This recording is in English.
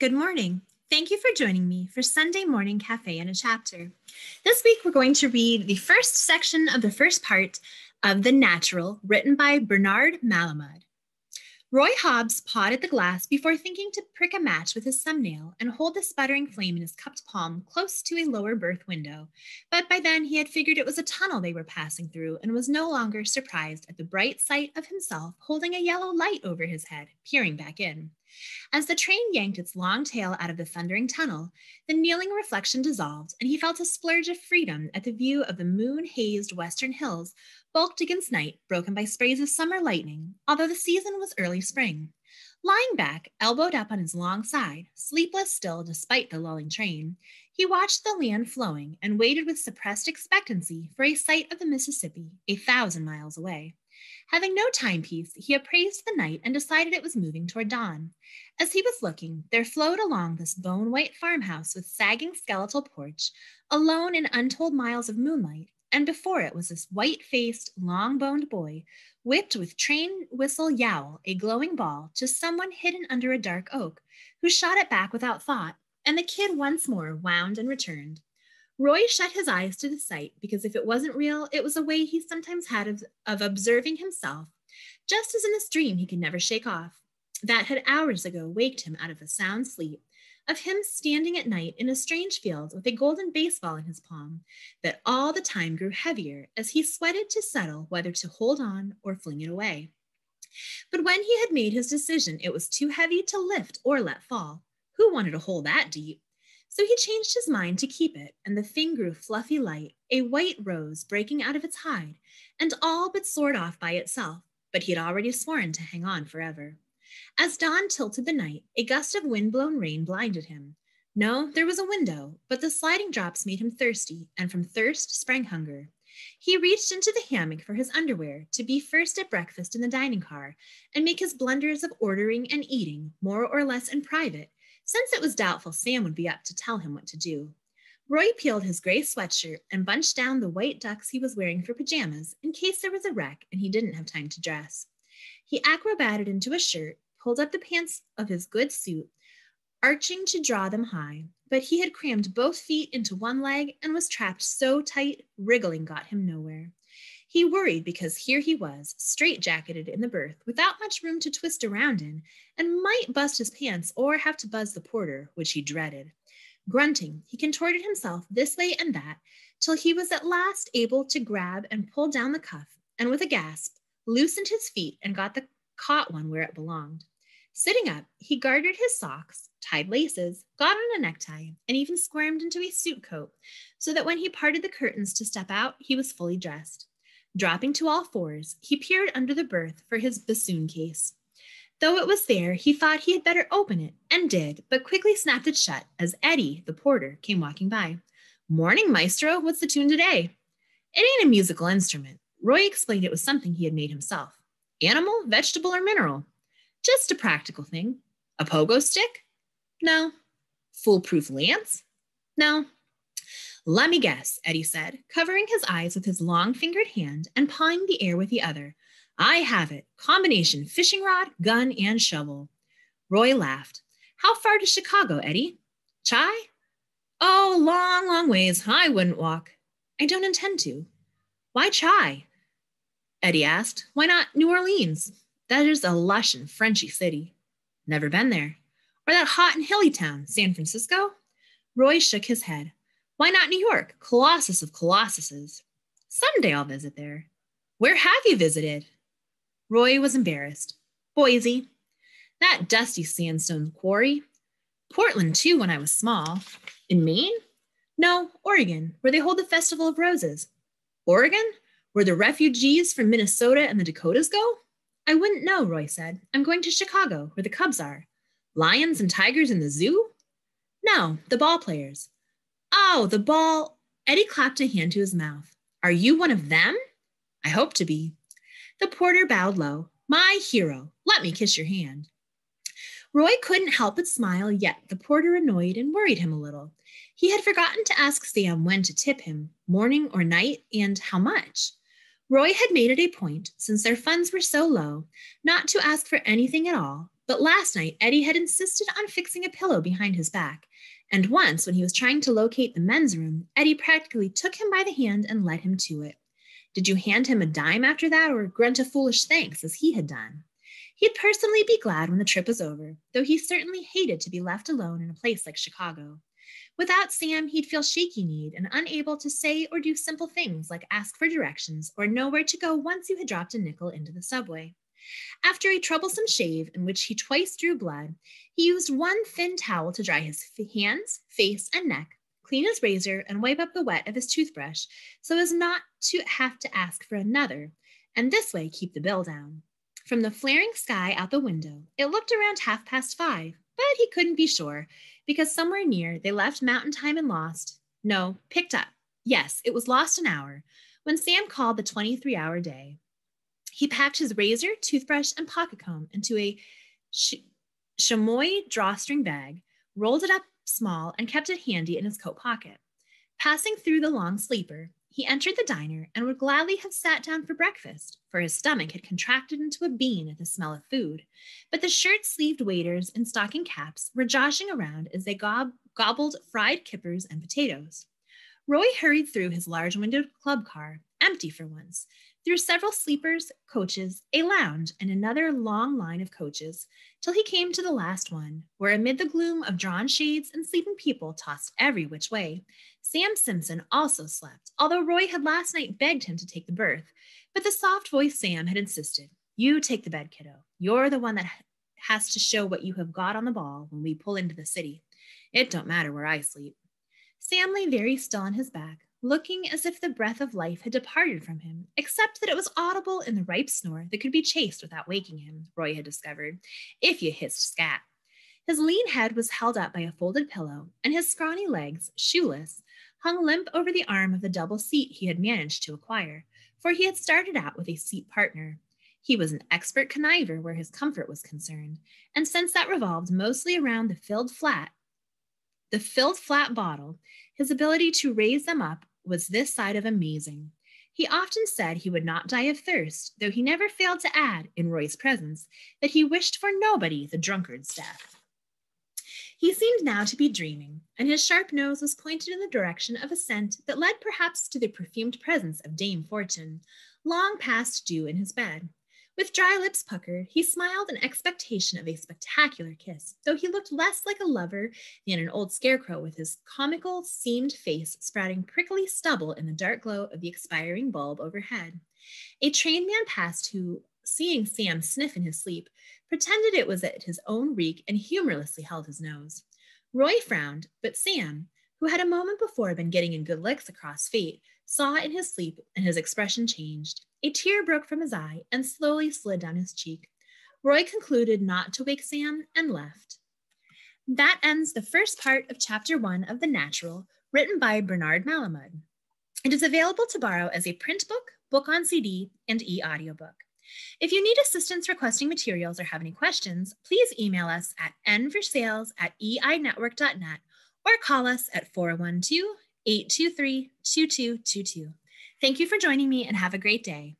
Good morning. Thank you for joining me for Sunday Morning Cafe and a Chapter. This week, we're going to read the first section of the first part of The Natural, written by Bernard Malamud. Roy Hobbs pawed at the glass before thinking to prick a match with his thumbnail and hold the sputtering flame in his cupped palm close to a lower berth window. But by then, he had figured it was a tunnel they were passing through and was no longer surprised at the bright sight of himself holding a yellow light over his head, peering back in. As the train yanked its long tail out of the thundering tunnel, the kneeling reflection dissolved, and he felt a splurge of freedom at the view of the moon hazed western hills, bulked against night, broken by sprays of summer lightning, although the season was early spring. Lying back, elbowed up on his long side, sleepless still despite the lulling train, he watched the land flowing and waited with suppressed expectancy for a sight of the Mississippi a thousand miles away. Having no timepiece, he appraised the night and decided it was moving toward dawn. As he was looking, there flowed along this bone white farmhouse with sagging skeletal porch, alone in untold miles of moonlight, and before it was this white faced, long boned boy, whipped with train whistle yowl, a glowing ball, to someone hidden under a dark oak, who shot it back without thought, and the kid once more wound and returned. Roy shut his eyes to the sight because if it wasn't real, it was a way he sometimes had of, of observing himself, just as in a dream he could never shake off, that had hours ago waked him out of a sound sleep, of him standing at night in a strange field with a golden baseball in his palm that all the time grew heavier as he sweated to settle whether to hold on or fling it away. But when he had made his decision, it was too heavy to lift or let fall. Who wanted a hole that deep? So he changed his mind to keep it, and the thing grew fluffy light, a white rose breaking out of its hide, and all but soared off by itself, but he'd already sworn to hang on forever. As dawn tilted the night, a gust of wind-blown rain blinded him. No, there was a window, but the sliding drops made him thirsty, and from thirst sprang hunger. He reached into the hammock for his underwear to be first at breakfast in the dining car and make his blunders of ordering and eating, more or less in private, since it was doubtful Sam would be up to tell him what to do, Roy peeled his gray sweatshirt and bunched down the white ducks he was wearing for pajamas in case there was a wreck and he didn't have time to dress. He acrobated into a shirt, pulled up the pants of his good suit, arching to draw them high, but he had crammed both feet into one leg and was trapped so tight, wriggling got him nowhere. He worried because here he was, straitjacketed in the berth, without much room to twist around in, and might bust his pants or have to buzz the porter, which he dreaded. Grunting, he contorted himself this way and that, till he was at last able to grab and pull down the cuff, and with a gasp, loosened his feet and got the caught one where it belonged. Sitting up, he gartered his socks, tied laces, got on a necktie, and even squirmed into a suit coat, so that when he parted the curtains to step out, he was fully dressed. Dropping to all fours, he peered under the berth for his bassoon case. Though it was there, he thought he had better open it and did, but quickly snapped it shut as Eddie, the porter, came walking by. Morning, maestro. What's the tune today? It ain't a musical instrument. Roy explained it was something he had made himself animal, vegetable, or mineral. Just a practical thing. A pogo stick? No. Foolproof lance? No. Let me guess, Eddie said, covering his eyes with his long fingered hand and pawing the air with the other. I have it. Combination fishing rod, gun, and shovel. Roy laughed. How far to Chicago, Eddie? Chai? Oh, long, long ways. I wouldn't walk. I don't intend to. Why Chai? Eddie asked. Why not New Orleans? That is a lush and Frenchy city. Never been there. Or that hot and hilly town, San Francisco? Roy shook his head. Why not New York? Colossus of colossuses. Someday I'll visit there. Where have you visited? Roy was embarrassed. Boise. That dusty sandstone quarry. Portland, too, when I was small. In Maine? No, Oregon, where they hold the Festival of Roses. Oregon? Where the refugees from Minnesota and the Dakotas go? I wouldn't know, Roy said. I'm going to Chicago, where the Cubs are. Lions and tigers in the zoo? No, the ball players. Oh, the ball. Eddie clapped a hand to his mouth. Are you one of them? I hope to be. The porter bowed low. My hero, let me kiss your hand. Roy couldn't help but smile, yet the porter annoyed and worried him a little. He had forgotten to ask Sam when to tip him, morning or night, and how much. Roy had made it a point, since their funds were so low, not to ask for anything at all, but last night Eddie had insisted on fixing a pillow behind his back, and once, when he was trying to locate the men's room, Eddie practically took him by the hand and led him to it. Did you hand him a dime after that or grunt a foolish thanks as he had done? He'd personally be glad when the trip was over, though he certainly hated to be left alone in a place like Chicago. Without Sam, he'd feel shaky kneed and unable to say or do simple things like ask for directions or know where to go once you had dropped a nickel into the subway. After a troublesome shave in which he twice drew blood, he used one thin towel to dry his hands, face, and neck, clean his razor, and wipe up the wet of his toothbrush so as not to have to ask for another, and this way keep the bill down. From the flaring sky out the window, it looked around half past five, but he couldn't be sure because somewhere near they left mountain time and lost. No, picked up. Yes, it was lost an hour when Sam called the 23 hour day. He packed his razor, toothbrush, and pocket comb into a sh- chamois drawstring bag, rolled it up small, and kept it handy in his coat pocket. Passing through the long sleeper, he entered the diner and would gladly have sat down for breakfast, for his stomach had contracted into a bean at the smell of food. But the shirt sleeved waiters in stocking caps were joshing around as they gob- gobbled fried kippers and potatoes. Roy hurried through his large windowed club car, empty for once, through several sleepers, coaches, a lounge, and another long line of coaches, till he came to the last one, where amid the gloom of drawn shades and sleeping people tossed every which way, Sam Simpson also slept, although Roy had last night begged him to take the berth. But the soft voiced Sam had insisted, You take the bed, kiddo. You're the one that has to show what you have got on the ball when we pull into the city. It don't matter where I sleep. Sam lay very still on his back, looking as if the breath of life had departed from him, except that it was audible in the ripe snore that could be chased without waking him, Roy had discovered, if you hissed scat. His lean head was held up by a folded pillow, and his scrawny legs, shoeless, hung limp over the arm of the double seat he had managed to acquire, for he had started out with a seat partner. He was an expert conniver where his comfort was concerned, and since that revolved mostly around the filled flat, the filled flat bottle, his ability to raise them up was this side of amazing. He often said he would not die of thirst, though he never failed to add, in Roy's presence, that he wished for nobody the drunkard's death. He seemed now to be dreaming, and his sharp nose was pointed in the direction of a scent that led perhaps to the perfumed presence of Dame Fortune, long past due in his bed. With dry lips puckered, he smiled in expectation of a spectacular kiss, though he looked less like a lover than an old scarecrow with his comical, seamed face sprouting prickly stubble in the dark glow of the expiring bulb overhead. A train man passed who, seeing Sam sniff in his sleep, pretended it was at his own reek and humorlessly held his nose. Roy frowned, but Sam, who had a moment before been getting in good licks across fate, saw in his sleep, and his expression changed. A tear broke from his eye and slowly slid down his cheek. Roy concluded not to wake Sam and left. That ends the first part of chapter one of The Natural, written by Bernard Malamud. It is available to borrow as a print book, book on CD, and e audiobook. If you need assistance requesting materials or have any questions, please email us at nforsales at einetwork.net or call us at 412 823 2222. Thank you for joining me and have a great day.